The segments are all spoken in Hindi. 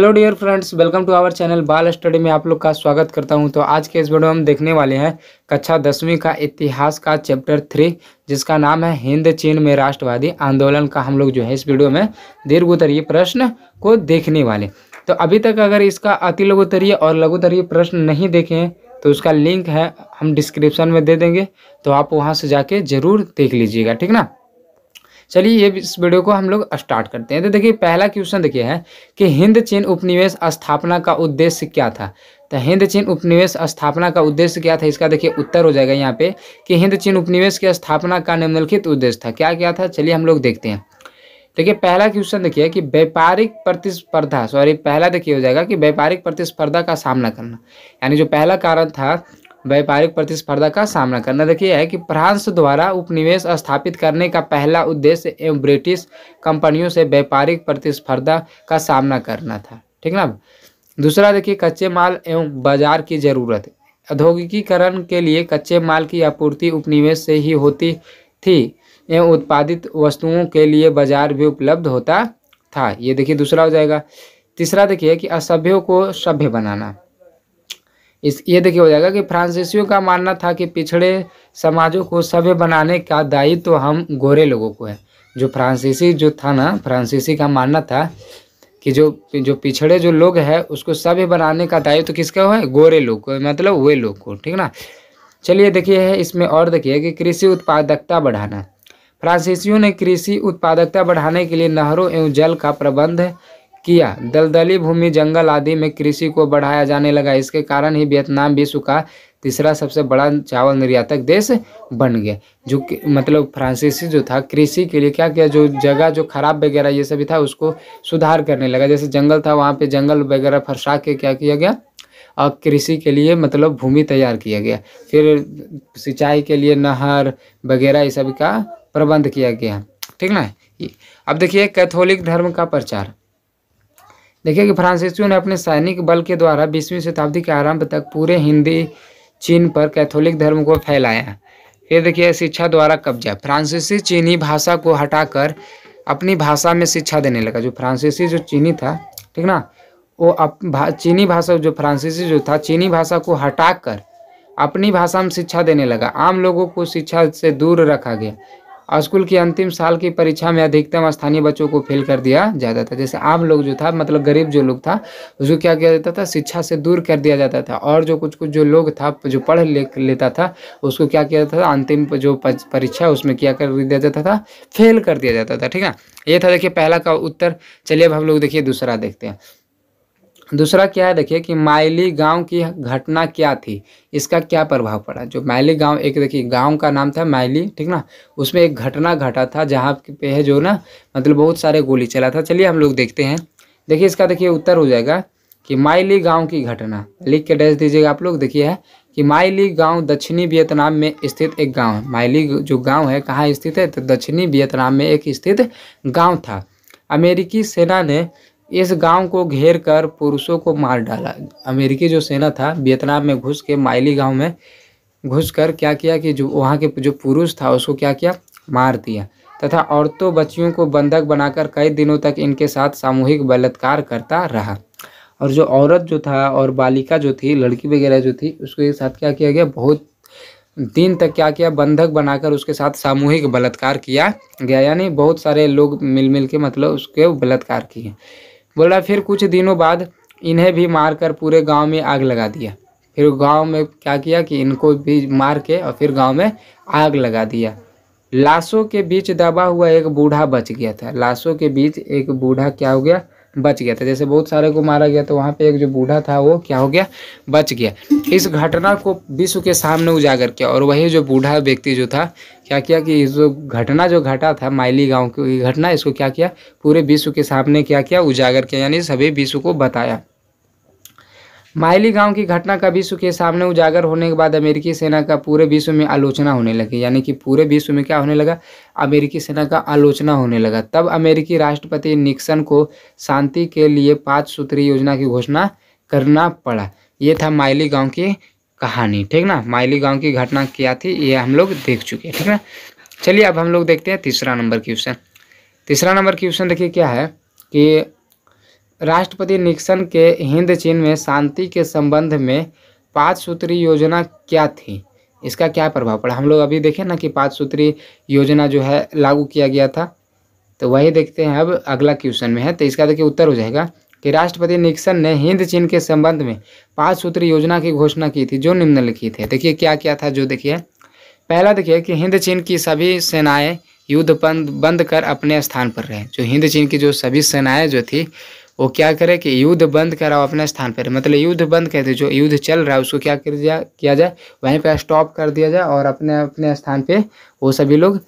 hello dear friends welcome to our channel Bal study में आप लोग का स्वागत करता हूं तो आज के इस वीडियो में हम देखने वाले हैं कक्षा दसवीं का इतिहास का चैप्टर थ्री जिसका नाम है हिंद चीन में राष्ट्रवादी आंदोलन का हम लोग जो है इस वीडियो में दीर्घोत्तरीय प्रश्न को देखने वाले तो अभी तक अगर इसका अति लघुतरीय और लघुतरीय प्रश्न नहीं देखे तो उसका लिंक है हम डिस्क्रिप्शन में दे देंगे तो आप वहाँ से जाके ज़रूर देख लीजिएगा ठीक ना चलिए ये इस वीडियो को हम लोग स्टार्ट करते हैं तो देखिए पहला क्वेश्चन देखिए है कि हिंद चीन उपनिवेश स्थापना का उद्देश्य क्या था तो हिंद चीन उपनिवेश स्थापना का उद्देश्य क्या था इसका देखिए उत्तर हो जाएगा यहाँ पे कि हिंद चीन उपनिवेश की स्थापना का निम्नलिखित उद्देश्य था क्या क्या था चलिए हम लोग देखते हैं देखिए पहला क्वेश्चन देखिए कि व्यापारिक प्रतिस्पर्धा सॉरी पहला देखिए हो जाएगा कि व्यापारिक प्रतिस्पर्धा का सामना करना यानी जो पहला कारण था व्यापारिक प्रतिस्पर्धा का सामना करना देखिए है कि फ्रांस द्वारा उपनिवेश स्थापित करने का पहला उद्देश्य एवं ब्रिटिश कंपनियों से व्यापारिक प्रतिस्पर्धा का सामना करना था ठीक ना दूसरा देखिए कच्चे माल एवं बाजार की ज़रूरत औद्योगिकीकरण के लिए कच्चे माल की आपूर्ति उपनिवेश से ही होती थी एवं उत्पादित वस्तुओं के लिए बाजार भी उपलब्ध होता था ये देखिए दूसरा हो जाएगा तीसरा देखिए कि असभ्यों को सभ्य बनाना इस ये देखिए हो जाएगा कि फ्रांसीसियों का मानना था कि पिछड़े समाजों को सभ्य बनाने का दायित्व तो हम गोरे लोगों को है जो फ्रांसीसी जो था ना फ्रांसीसी का मानना था कि जो जो पिछड़े जो लोग है उसको सभ्य बनाने का दायित्व तो किसका है गोरे लोग को मतलब वे लोग को ठीक ना चलिए देखिए है इसमें और देखिए कि कृषि उत्पादकता बढ़ाना फ्रांसीसियों ने कृषि उत्पादकता बढ़ाने के लिए नहरों एवं जल का प्रबंध किया दलदली भूमि जंगल आदि में कृषि को बढ़ाया जाने लगा इसके कारण ही वियतनाम विश्व का तीसरा सबसे बड़ा चावल निर्यातक देश बन गया जो मतलब फ्रांसीसी जो था कृषि के लिए क्या किया जो जगह जो खराब वगैरह ये सभी था उसको सुधार करने लगा जैसे जंगल था वहाँ पे जंगल वगैरह फरसा के क्या किया गया और कृषि के लिए मतलब भूमि तैयार किया गया फिर सिंचाई के लिए नहर वगैरह ये सब का प्रबंध किया गया ठीक ना अब देखिए कैथोलिक धर्म का प्रचार देखिए कि फ्रांसीसियों ने अपने सैनिक बल के द्वारा बीसवीं शताब्दी के आरंभ तक पूरे हिंदी चीन पर कैथोलिक धर्म को फैलाया फिर देखिए शिक्षा द्वारा कब्जा फ्रांसीसी चीनी भाषा को हटाकर अपनी भाषा में शिक्षा देने लगा जो फ्रांसीसी जो चीनी था ठीक ना वो अप भा, चीनी भाषा जो फ्रांसीसी जो था चीनी भाषा को हटाकर अपनी भाषा में शिक्षा देने लगा आम लोगों को शिक्षा से दूर रखा गया स्कूल की अंतिम साल की परीक्षा में अधिकतम स्थानीय बच्चों को फेल कर दिया जाता था जैसे आम लोग जो था मतलब गरीब जो लोग था उसको क्या किया जाता था शिक्षा से दूर कर दिया जाता था और जो कुछ कुछ जो लोग था जो पढ़ ले, लेता था उसको क्या किया जाता था अंतिम जो परीक्षा उसमें क्या कर दिया जाता था फेल कर दिया जाता था ठीक है ये था देखिए पहला का उत्तर चलिए अब हम लोग देखिए दूसरा देखते हैं दूसरा क्या है देखिए कि माइली गांव की घटना क्या थी इसका क्या प्रभाव पड़ा जो माइली गांव एक देखिए गांव का नाम था माइली ठीक ना उसमें एक घटना घटा था जहां पे है जो ना मतलब बहुत सारे गोली चला था चलिए हम लोग देखते हैं देखिए इसका देखिए उत्तर हो जाएगा कि माइली गांव की घटना लिख के डैस दीजिएगा आप लोग देखिए है कि माइली गांव दक्षिणी वियतनाम में स्थित एक गांव है माइली जो गांव है कहाँ स्थित है तो दक्षिणी वियतनाम में एक स्थित गांव था अमेरिकी सेना ने इस गांव को घेर कर पुरुषों को मार डाला अमेरिकी जो सेना था वियतनाम में घुस के माइली गांव में घुस कर क्या किया कि जो वहाँ के जो पुरुष था उसको क्या किया मार दिया तथा औरतों बच्चियों को बंधक बनाकर कई दिनों तक इनके साथ सामूहिक बलात्कार करता रहा और जो औरत जो था और बालिका जो थी लड़की वगैरह जो थी उसके साथ क्या किया गया बहुत दिन तक क्या किया बंधक बनाकर उसके साथ सामूहिक बलात्कार किया गया यानी बहुत सारे लोग मिल मिल के मतलब उसके बलात्कार किए बोला फिर कुछ दिनों बाद इन्हें भी मारकर पूरे गांव में आग लगा दिया फिर गांव में क्या किया कि इनको भी मार के और फिर गांव में आग लगा दिया लाशों के बीच दबा हुआ एक बूढ़ा बच गया था लाशों के बीच एक बूढ़ा क्या हो गया बच गया था जैसे बहुत सारे को मारा गया तो वहाँ पे एक जो बूढ़ा था वो क्या हो गया बच गया इस घटना को विश्व के सामने उजागर किया और वही जो बूढ़ा व्यक्ति जो था क्या किया कि जो घटना जो घटा था माइली गांव की घटना इसको क्या किया पूरे विश्व के सामने क्या किया उजागर किया यानी सभी विश्व को बताया माइली गांव की घटना का विश्व के सामने उजागर होने के बाद अमेरिकी सेना का पूरे विश्व में आलोचना होने लगी यानी कि पूरे विश्व में क्या होने लगा अमेरिकी सेना का आलोचना होने लगा तब अमेरिकी राष्ट्रपति निक्सन को शांति के लिए पाँच सूत्री योजना की घोषणा करना पड़ा ये था माइली गाँव की कहानी ठीक ना माइली गाँव की घटना क्या थी ये हम लोग देख चुके हैं ठीक ना चलिए अब हम लोग देखते हैं तीसरा नंबर क्वेश्चन तीसरा नंबर क्वेश्चन देखिए क्या है कि राष्ट्रपति निक्सन के हिंद चीन में शांति के संबंध में पाँच सूत्री योजना क्या थी इसका क्या प्रभाव पड़ा हम लोग अभी देखें ना कि पाँच सूत्री योजना जो है लागू किया गया था तो वही देखते हैं अब अगला क्वेश्चन में है तो इसका देखिए उत्तर हो जाएगा कि राष्ट्रपति निक्सन ने हिंद चीन के संबंध में पाँच सूत्री योजना की घोषणा की थी जो निम्नलिखित है देखिए क्या क्या था जो देखिए पहला देखिए कि हिंद चीन की सभी सेनाएं युद्ध बंद बंद कर अपने स्थान पर रहे जो हिंद चीन की जो सभी सेनाएं जो थी वो क्या करे कि युद्ध बंद कराओ अपने स्थान पर मतलब युद्ध बंद कर दे जो युद्ध चल रहा है उसको क्या कर दिया किया जाए वहीं पर स्टॉप कर दिया जाए और अपने अपने स्थान पर वो सभी लोग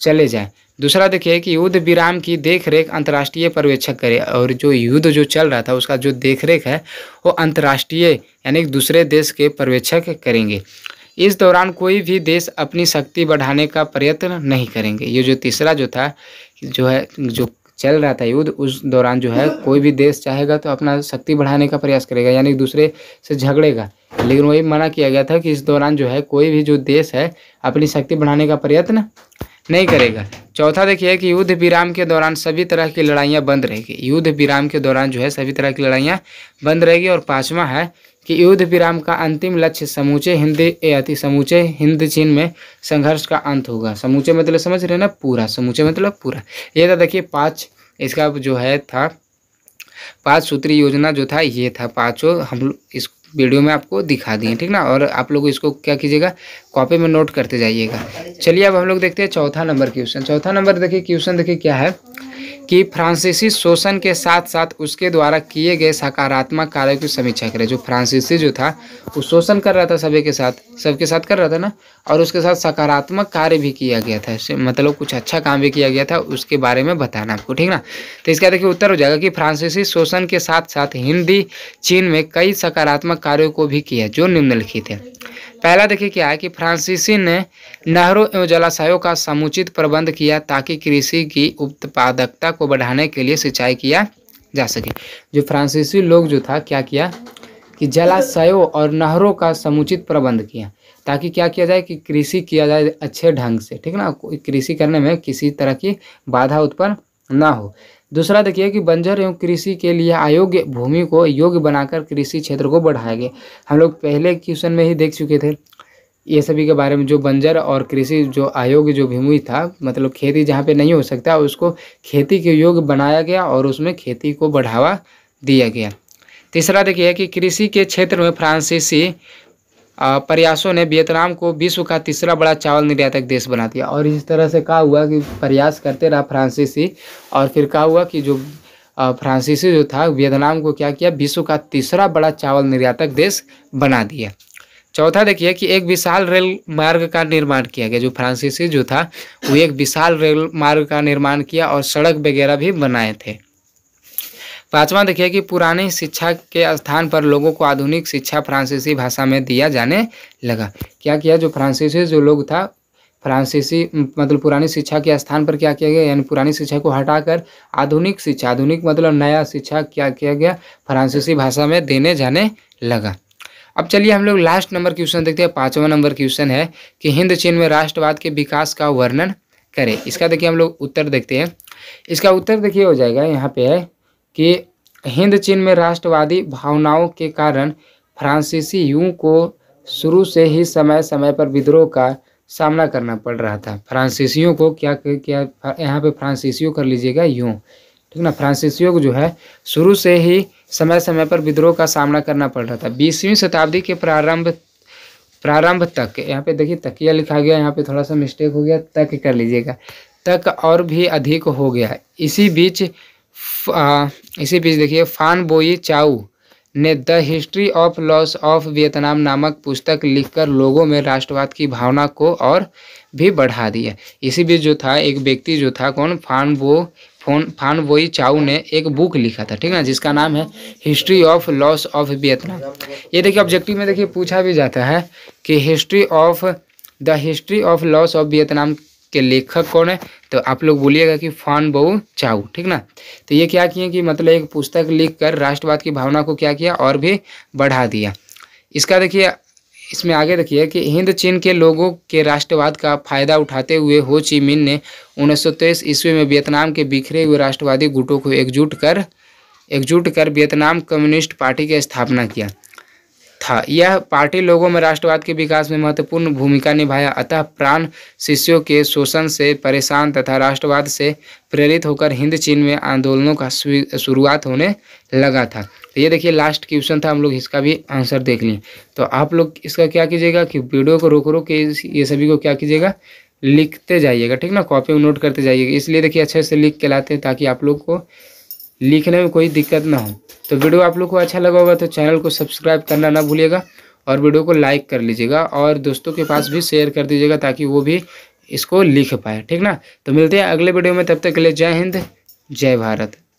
चले जाएँ दूसरा देखिए कि युद्ध विराम की देखरेख अंतर्राष्ट्रीय पर्यवेक्षक करे और जो युद्ध जो चल रहा था उसका जो देखरेख है वो अंतर्राष्ट्रीय यानी दूसरे देश के पर्यवेक्षक करेंगे इस दौरान कोई भी देश अपनी शक्ति बढ़ाने का प्रयत्न नहीं करेंगे ये जो तीसरा जो था जो है जो चल रहा था युद्ध उस दौरान जो है कोई भी देश चाहेगा तो अपना शक्ति बढ़ाने का प्रयास करेगा यानी दूसरे से झगड़ेगा लेकिन वही मना किया गया था कि इस दौरान जो है कोई भी जो देश है अपनी शक्ति बढ़ाने का प्रयत्न नहीं करेगा चौथा देखिए कि युद्ध विराम के दौरान सभी तरह की लड़ाइयाँ बंद रहेगी युद्ध विराम के दौरान जो है सभी तरह की लड़ाइयाँ बंद रहेगी और पाँचवा है कि युद्ध विराम का अंतिम लक्ष्य समूचे हिंद अति समूचे हिंद चीन में संघर्ष का अंत होगा समूचे मतलब समझ रहे ना पूरा समूचे मतलब पूरा ये था देखिए पाँच इसका जो है था पाँच सूत्री योजना जो था ये था पाँचों हम इस वीडियो में आपको दिखा दिए ठीक ना और आप लोग इसको क्या कीजिएगा कॉपी में नोट करते जाइएगा चलिए अब हम लोग देखते हैं चौथा नंबर क्वेश्चन चौथा नंबर देखिए क्वेश्चन देखिए क्या है कि फ्रांसीसी शोषण के साथ साथ उसके द्वारा किए गए सकारात्मक कार्यों की समीक्षा करें जो फ्रांसीसी जो था वो शोषण कर रहा था सभी के साथ सबके साथ कर रहा था ना और उसके साथ सकारात्मक कार्य भी किया गया था मतलब कुछ अच्छा काम भी किया गया था उसके बारे में बताना आपको ठीक ना तो इसका देखिए उत्तर हो जाएगा कि फ्रांसीसी शोषण के साथ साथ हिंदी चीन में कई सकारात्मक कार्यों को भी किया जो निम्नलिखित है पहला देखिए क्या है कि फ्रांसीसी ने नहरों एवं जलाशयों का समुचित प्रबंध किया ताकि कृषि की उत्पादकता को बढ़ाने के लिए सिंचाई किया जा सके जो फ्रांसीसी लोग जो था क्या किया कि जलाशयों और नहरों का समुचित प्रबंध किया ताकि क्या किया जाए कि कृषि किया जाए अच्छे ढंग से ठीक ना कृषि करने में किसी तरह की बाधा उत्पन्न ना हो दूसरा देखिए कि बंजर एवं कृषि के लिए अयोग्य भूमि को योग्य बनाकर कृषि क्षेत्र को बढ़ाया गया हम लोग पहले क्वेश्चन में ही देख चुके थे ये सभी के बारे में जो बंजर और कृषि जो अयोग्य जो भूमि था मतलब खेती जहाँ पे नहीं हो सकता उसको खेती के योग्य बनाया गया और उसमें खेती को बढ़ावा दिया गया तीसरा देखिए कि कृषि के क्षेत्र में फ्रांसीसी प्रयासों ने वियतनाम को विश्व का तीसरा बड़ा चावल निर्यातक देश बना दिया और इस तरह से कहा हुआ कि प्रयास करते रहा फ्रांसीसी और फिर कहा हुआ कि जो फ्रांसीसी जो था वियतनाम को क्या किया विश्व का तीसरा बड़ा चावल निर्यातक देश बना दिया चौथा देखिए कि एक विशाल रेल मार्ग का निर्माण किया गया जो फ्रांसीसी जो था वो एक विशाल रेल मार्ग का निर्माण किया और सड़क वगैरह भी बनाए थे पांचवा देखिए कि पुरानी शिक्षा के स्थान पर लोगों को आधुनिक शिक्षा फ्रांसीसी भाषा में दिया जाने लगा क्या किया जो फ्रांसीसी जो लोग था फ्रांसीसी मतलब पुरानी शिक्षा के स्थान पर क्या किया गया यानी पुरानी शिक्षा को हटाकर आधुनिक शिक्षा आधुनिक मतलब नया शिक्षा क्या किया गया फ्रांसीसी भाषा में देने जाने लगा अब चलिए हम लोग लास्ट नंबर क्वेश्चन देखते हैं पाँचवा नंबर क्वेश्चन है कि हिंद चीन में राष्ट्रवाद के विकास का वर्णन करें इसका देखिए हम लोग उत्तर देखते हैं इसका उत्तर देखिए हो जाएगा यहाँ पे है कि हिंद चीन में राष्ट्रवादी भावनाओं के कारण फ्रांसीसी यू को शुरू से ही समय समय पर विद्रोह का सामना करना पड़ रहा था फ्रांसीसियों को क्या क्या यहाँ पे फ्रांसीसियों कर लीजिएगा यूँ ठीक ना फ्रांसीसियों को जो है शुरू से ही समय समय पर विद्रोह का सामना करना पड़ रहा था बीसवीं शताब्दी के प्रारंभ प्रारंभ तक यहाँ पे देखिए तकिया लिखा गया यहाँ पे थोड़ा सा मिस्टेक हो गया तक कर लीजिएगा तक और भी अधिक हो गया इसी बीच इसी बीच देखिए फान बोई चाऊ ने the history of loss of Vietnam नामक पुस्तक लिखकर लोगों में राष्ट्रवाद की भावना को और भी बढ़ा दिया इसी बीच जो था एक व्यक्ति जो था कौन फान वो फोन फान वोई चाऊ ने एक बुक लिखा था ठीक है जिसका नाम है history of loss of Vietnam ये देखिए ऑब्जेक्टिव में देखिए पूछा भी जाता है कि history of the history of loss of Vietnam के लेखक कौन है तो आप लोग बोलिएगा कि फान बहु चाऊ ठीक ना तो ये क्या किए कि मतलब एक पुस्तक लिख कर राष्ट्रवाद की भावना को क्या किया और भी बढ़ा दिया इसका देखिए इसमें आगे देखिए कि हिंद चीन के लोगों के राष्ट्रवाद का फायदा उठाते हुए हो ची मिन ने उन्नीस सौ तेईस ईस्वी में वियतनाम के बिखरे हुए राष्ट्रवादी गुटों को एकजुट कर एकजुट कर वियतनाम कम्युनिस्ट पार्टी की स्थापना किया था यह पार्टी लोगों में राष्ट्रवाद के विकास में महत्वपूर्ण भूमिका निभाया अतः प्राण शिष्यों के शोषण से परेशान तथा राष्ट्रवाद से प्रेरित होकर हिंद चीन में आंदोलनों का शुरुआत होने लगा था तो ये देखिए लास्ट क्वेश्चन था हम लोग इसका भी आंसर देख लिए तो आप लोग इसका क्या कीजिएगा कि वीडियो को रोक रोक के ये सभी को क्या कीजिएगा लिखते जाइएगा ठीक ना कॉपी में नोट करते जाइएगा इसलिए देखिए अच्छे से लिख के लाते हैं ताकि आप लोग को लिखने में कोई दिक्कत ना हो तो वीडियो आप लोग को अच्छा लगा होगा तो चैनल को सब्सक्राइब करना ना भूलिएगा और वीडियो को लाइक कर लीजिएगा और दोस्तों के पास भी शेयर कर दीजिएगा ताकि वो भी इसको लिख पाए ठीक ना तो मिलते हैं अगले वीडियो में तब तक के लिए जय हिंद जय भारत